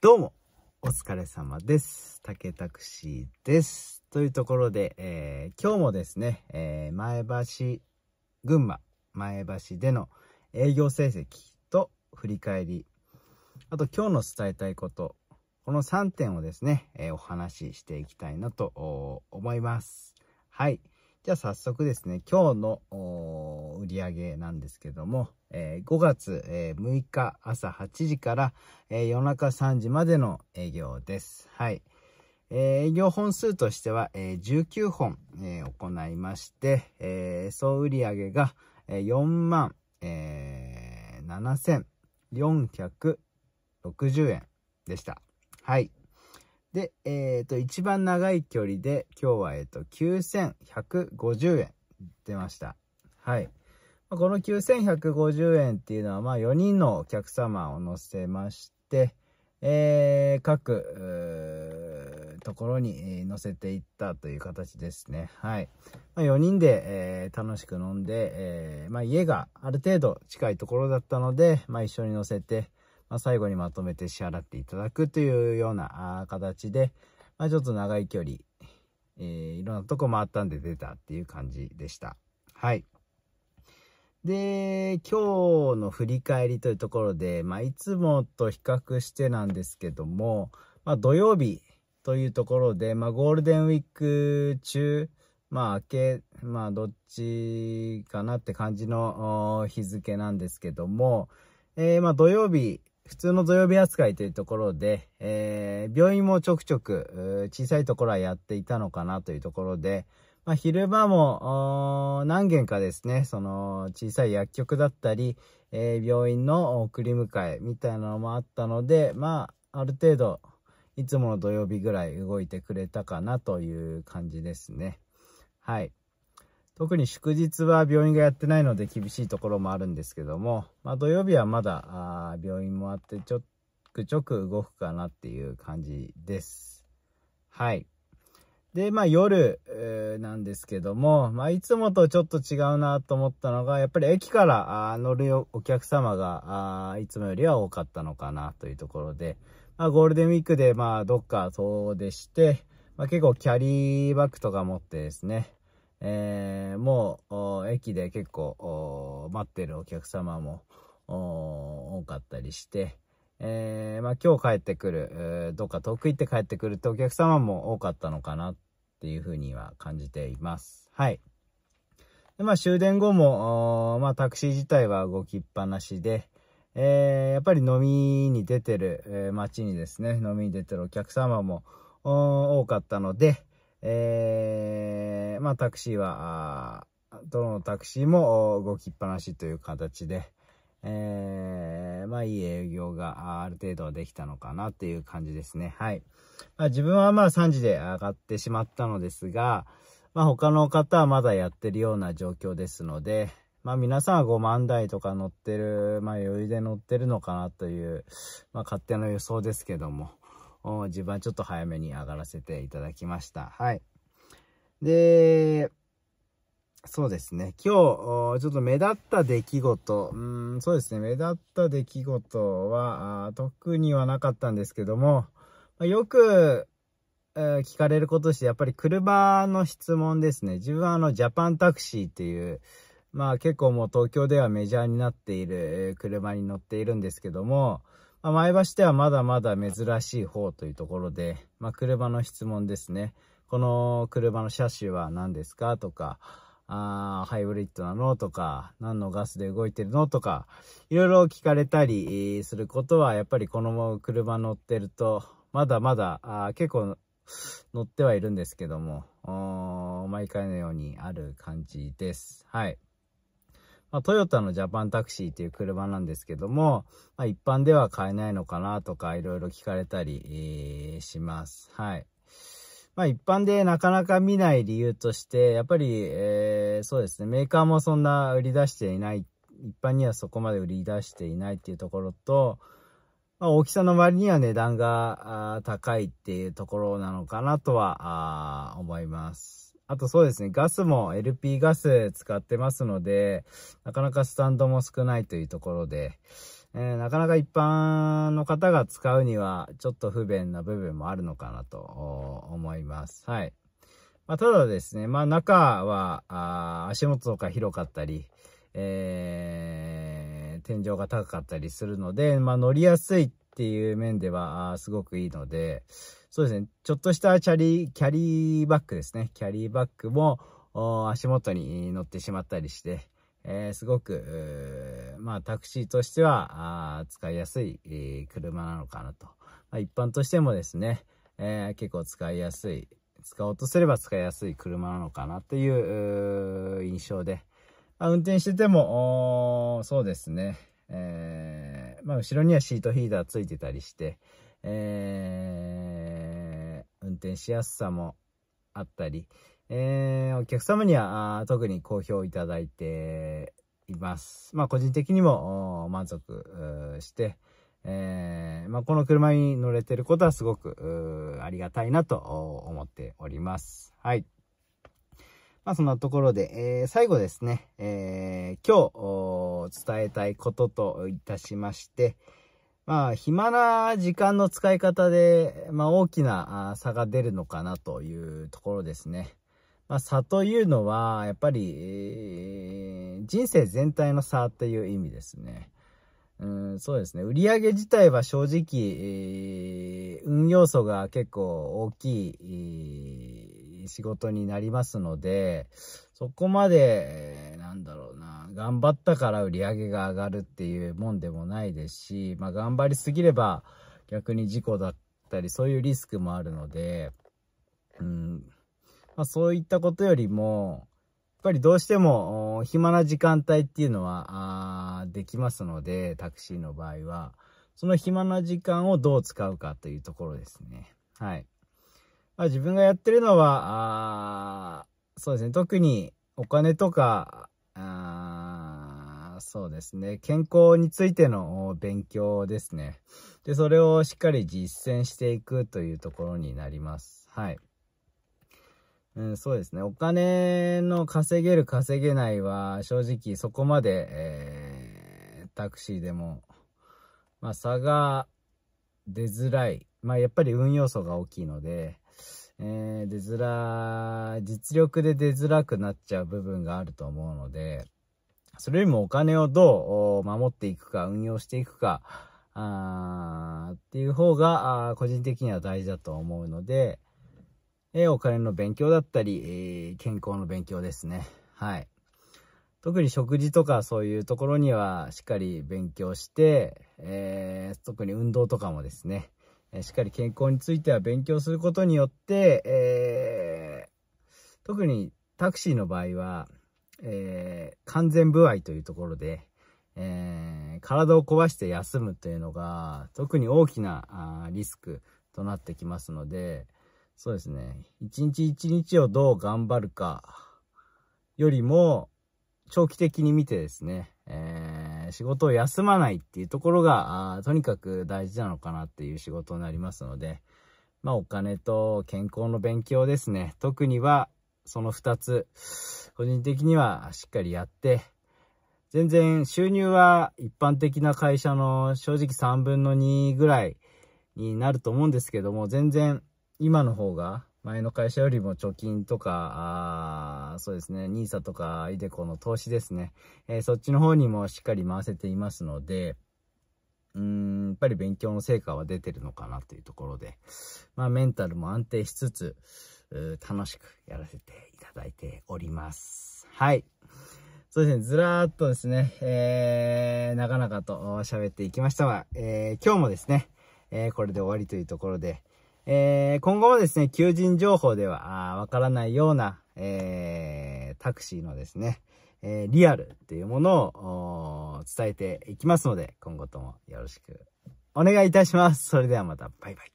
どうも、お疲れ様です。竹タクシーです。というところで、えー、今日もですね、えー、前橋、群馬、前橋での営業成績と振り返り、あと今日の伝えたいこと、この3点をですね、えー、お話ししていきたいなと思います。はい。じゃあ早速ですね、今日の売り上げなんですけども、えー、5月、えー、6日朝8時から、えー、夜中3時までの営業です。はい。えー、営業本数としては、えー、19本、えー、行いまして、えー、総売上が、えー、4万、えー、7460円でした。はい。で、えっ、ー、と、一番長い距離で、今日は、えっ、ー、と、9150円出ました。はい。この9150円っていうのは、まあ、4人のお客様を乗せまして、えー、各、ところに乗せていったという形ですね。はい。まあ、4人で、えー、楽しく飲んで、えー、まあ、家がある程度近いところだったので、まあ、一緒に乗せて、まあ、最後にまとめて支払っていただくというような形で、まあ、ちょっと長い距離、えー、いろんなとこ回ったんで出たっていう感じでした。はい。で、今日の振り返りというところで、まあ、いつもと比較してなんですけども、まあ、土曜日というところで、まあ、ゴールデンウィーク中、まあ、明け、まあ、どっちかなって感じの日付なんですけども、えー、まあ、土曜日、普通の土曜日扱いというところで、えー、病院もちょくちょく、小さいところはやっていたのかなというところで、まあ、昼間も何軒かですね、その小さい薬局だったり、えー、病院の送り迎えみたいなのもあったので、まあ、ある程度、いつもの土曜日ぐらい動いてくれたかなという感じですね。はい。特に祝日は病院がやってないので厳しいところもあるんですけども、まあ、土曜日はまだ病院もあってちょくちょく動くかなっていう感じです。はい。で、まあ夜、えー、なんですけども、まあいつもとちょっと違うなと思ったのが、やっぱり駅から乗るお客様がいつもよりは多かったのかなというところで、まあゴールデンウィークでまあどっか遠出して、まあ、結構キャリーバッグとか持ってですね、えー、もう駅で結構待ってるお客様も多かったりして、えー、まあ、今日帰ってくる、えー、どっか遠く行って帰ってくるってお客様も多かったのかなっていうふうには感じています。はい。でまあ、終電後も、まあ、タクシー自体は動きっぱなしで、えー、やっぱり飲みに出てる、え街にですね、飲みに出てるお客様も多かったので、えー、まあタクシーは、どのタクシーも動きっぱなしという形で、えー、まあいい営業がある程度はできたのかなっていう感じですね。はい。まあ自分はまあ3時で上がってしまったのですが、まあ他の方はまだやってるような状況ですので、まあ皆さんは5万台とか乗ってる、まあ余裕で乗ってるのかなという、まあ勝手な予想ですけども、自分はちょっと早めに上がらせていただきました。はい。で、そうですね。今日、ちょっと目立った出来事、うん、そうですね。目立った出来事は、特にはなかったんですけども、よく、え聞かれることとして、やっぱり車の質問ですね。自分はあの、ジャパンタクシーっていう、まあ結構もう東京ではメジャーになっている車に乗っているんですけども、前橋ではまだまだ珍しい方というところで、まあ、車の質問ですね。この車の車種は何ですかとか、あハイブリッドなのとか、何のガスで動いてるのとか、いろいろ聞かれたりすることは、やっぱりこの車乗ってると、まだまだ、あ結構乗ってはいるんですけども、毎回のようにある感じです。はい。まあ、トヨタのジャパンタクシーっていう車なんですけども、まあ、一般では買えないのかなとか、いろいろ聞かれたり、えー、します。はい。まあ一般でなかなか見ない理由として、やっぱり、えー、そうですね、メーカーもそんな売り出していない、一般にはそこまで売り出していないっていうところと、まあ、大きさの割には値段が高いっていうところなのかなとは思います。あとそうですね、ガスも LP ガス使ってますので、なかなかスタンドも少ないというところで、えー、なかなか一般の方が使うにはちょっと不便な部分もあるのかなと思います。はい。まあ、ただですね、まあ中はあ足元とか広かったり、えー、天井が高かったりするので、まあ乗りやすいっていう面ではすごくいいので、そうですね、ちょっとしたチャリ、キャリーバッグですね。キャリーバッグも足元に乗ってしまったりして、えー、すごく、まあ、タクシーとしては、使いやすい、えー、車なのかなと。まあ、一般としてもですね、えー、結構使いやすい、使おうとすれば使いやすい車なのかなっていう印象で、まあ、運転してても、そうですね、えまあ、後ろにはシートヒーターついてたりして、えー、運転しやすさもあったり、えー、お客様には特に好評いただいています。まあ、個人的にも満足して、えー、まあ、この車に乗れてることはすごくありがたいなと思っております。はい。まあ、そんなところで、えー、最後ですね、えー、今日伝えたいことといたしまして、まあ、暇な時間の使い方で、まあ、大きな差が出るのかなというところですね。まあ、差というのは、やっぱり、えー、人生全体の差っていう意味ですね。うん、そうですね。売上自体は正直、えー、運要素が結構大きい、えー、仕事になりますので、そこまで、頑張ったから売り上げが上がるっていうもんでもないですし、まあ、頑張りすぎれば逆に事故だったり、そういうリスクもあるので、うん、まあ、そういったことよりも、やっぱりどうしても暇な時間帯っていうのはできますので、タクシーの場合は。その暇な時間をどう使うかというところですね。はい。まあ、自分がやってるのは、あそうですね、特にお金とか、あそうですね、健康についての勉強ですね。で、それをしっかり実践していくというところになります。はい。うん、そうですね。お金の稼げる稼げないは正直そこまで、えー、タクシーでも、まあ、差が出づらい。まあ、やっぱり運要素が大きいので、えー、出づら、実力で出づらくなっちゃう部分があると思うので、それよりもお金をどう守っていくか、運用していくか、あっていう方が、個人的には大事だと思うので、えお金の勉強だったり、え健康の勉強ですね。はい。特に食事とかそういうところにはしっかり勉強して、えー、特に運動とかもですね、えしっかり健康については勉強することによって、えー、特にタクシーの場合は、えー、完全不愛というところで、えー、体を壊して休むというのが、特に大きなリスクとなってきますので、そうですね、一日一日をどう頑張るかよりも、長期的に見てですね、えー、仕事を休まないっていうところが、とにかく大事なのかなっていう仕事になりますので、まあお金と健康の勉強ですね。特にはその2つ、個人的にはしっかりやって、全然収入は一般的な会社の正直3分の2ぐらいになると思うんですけども、全然今の方が前の会社よりも貯金とか、そうですね、NISA とか ideco の投資ですね、えー、そっちの方にもしっかり回せていますので、うーん、やっぱり勉強の成果は出てるのかなというところで、まあメンタルも安定しつつ、楽しくやらせていただいております。はい。そうですね、ずらーっとですね、えー、なかなかと喋っていきましたが、えー、今日もですね、えー、これで終わりというところで、えー、今後もですね、求人情報ではわからないような、えー、タクシーのですね、えー、リアルっていうものを伝えていきますので、今後ともよろしくお願いいたします。それではまた、バイバイ。